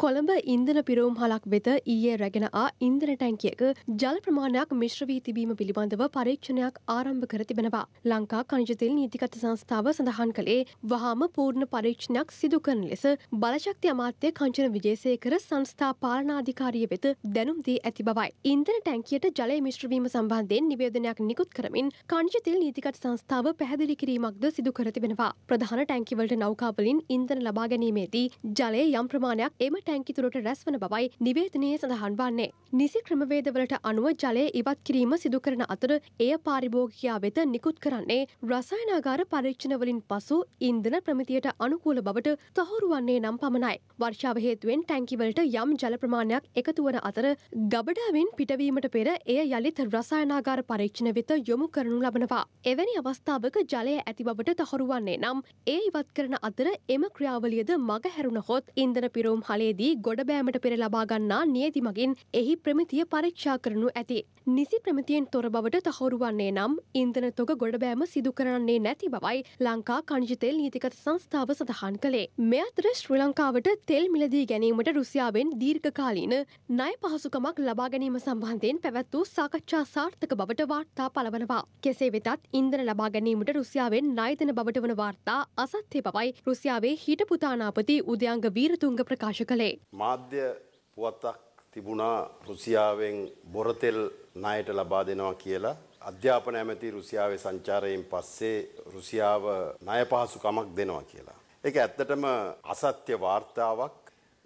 කොළඹ ඉන්දන පිරවුම් හලක් වෙත ඊයේ රැගෙන ආ ඉන්දන ටැන්කියක ජල ප්‍රමාණයක් මිශ්‍රවී තිබීම පිළිබඳව පරීක්ෂණයක් ආරම්භ කර තිබෙනවා. ලංකා කනිජතෙල් නීතිගත සංස්ථාව සඳහන් කළේ වහාම පූර්ණ පරීක්ෂණයක් සිදු කරන ලෙස බලශක්ති අමාත්‍ය කංචන විජේසේකර සංස්ථා පාලනාධිකාරිය වෙත දැනුම් දී ඇති බවයි. ඉන්දන ටැංකියට ජලය මිශ්‍රවීම සම්බන්ධයෙන් නිවේදනයක් නිකුත් කරමින් කනිජතෙල් නීතිගත සංස්ථාව පැහැදිලි කිරීමක්ද සිදු කර තිබෙනවා. ප්‍රධාන ටැංකිවලට නෞකාවලින් ඉන්දන ලබා ගැනීමේදී ජලය යම් ප්‍රමාණයක් එම ටැංකිතුරට රැස්වන බවයි නිවේදනයේ සඳහන් වන්නේ. නිසි ක්‍රමවේදවලට අනුව ජලය ඉවත් කිරීම සිදු කරන අතර එය පාරිභෝගිකයා වෙත නිකුත් කරන්නේ රසායනාගාර පරීක්ෂණවලින් පසු ඉන්ධන ප්‍රමිතියට අනුකූල බවට තහවුරු වන්නේ නම් පමණයි. වර්ෂාව හේතුවෙන් ටැංකිවලට යම් ජල ප්‍රමාණයක් එකතුවන අතර ගබඩාවෙන් පිටවීමට පෙර එය යළිත් රසායනාගාර පරීක්ෂණ වෙත යොමු කරනු ලබනවා. එවැනි අවස්ථාවක ජලය ඇති බවට තහොරුවන්නේ නම් ඒ ඉවත් කරන අතර එම ක්‍රියාවලියද මග හැරුණ හොත් ඉන්දන පිරෝම් හලේදී දී ගොඩබෑමට පෙර ලබාගන්නා නියතිමගින් එහි ප්‍රමිතිය පරීක්ෂා කරනු ඇති. නිසි ප්‍රමිතියෙන් තොර බවට තහවුරුවන්නේ නම් ඉන්දන තොග ගොඩබෑම සිදු කරන්නේ නැති බවයි ලංකා කණජිතෙල් නීතිකත සංස්ථාව සඳහන් කළේ. මෙ අතර ශ්‍රී ලංකාවට තෙල් මිලදී ගැනීමට රුසියාවෙන් දීර්ඝකාලීන ණය පහසුකමක් ලබා ගැනීම සම්බන්ධයෙන් පැවැත් වූ සාකච්ඡා සාර්ථක බවට වාර්තා පලවනවා. කෙසේ වෙතත් ඉන්දන ලබා ගැනීමට රුසියාවෙන් ණයතන බවට වන වාර්තා අසත්‍ය බවයි රුසියාවේ හිටපු තානාපති උදයංග වීරතුංග ප්‍රකාශ කළේ. කරේ. මාධ්‍ය පුවත්තක් තිබුණා රුසියාවෙන් බොරතෙල් ණයට ලබා දෙනවා කියලා අධ්‍යාපන ඇමති රුසියාවේ සංචාරයෙන් පස්සේ රුසියාව ණය පහසුකමක් දෙනවා කියලා. ඒක ඇත්තටම අසත්‍ය වාර්තාවක්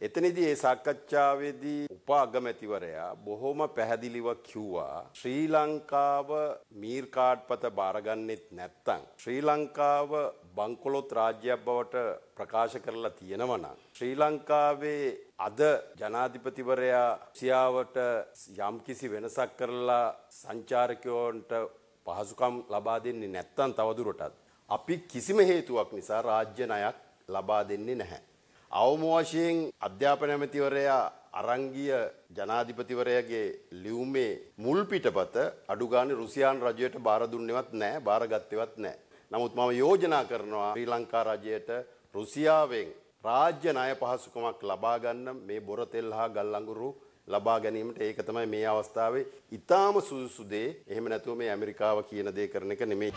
එතනදී ඒ සාකච්ඡාවේදී උපාගමැතිවරයා බොහොම පැහැදිලිව කිව්වා ශ්‍රී ලංකාව මීර් කාඩ්පත බාරගන්නෙත් නැත්තම් ශ්‍රී ලංකාව බංකොලොත් රාජ්‍යයක් බවට ප්‍රකාශ කරලා තියෙනවා නම් ශ්‍රී ලංකාවේ අද ජනාධිපතිවරයා සියාවට යම්කිසි වෙනසක් කරලා සංචාරකයන්ට පහසුකම් ලබා දෙන්නේ නැත්තම් තවදුරටත් අපි කිසිම හේතුවක් නිසා රාජ්‍ය ණයක් ලබා දෙන්නේ නැහැ අවම වශයෙන් අධ්‍යාපන ඇමතිවරයා අරංගිය ජනාධිපතිවරයාගේ ලියුමේ මුල් පිටපත අඩු ගානේ රුසියානු රජයට බාර දුන්නේවත් නැහැ, බාරගත්තේවත් නැහැ. නමුත් මම යෝජනා කරනවා ශ්‍රී ලංකා රජයට රුසියාවෙන් රාජ්‍ය ණය පහසුකමක් ලබා ගන්න මේ බොර තෙල් හා ගල් අඟුරු ලබා ගැනීමට ඒක තමයි මේ අවස්ථාවේ ඊටාම සුදුසු දේ. එහෙම නැතුව මේ ඇමරිකාව කියන දේ කරන එක නෙමෙයි.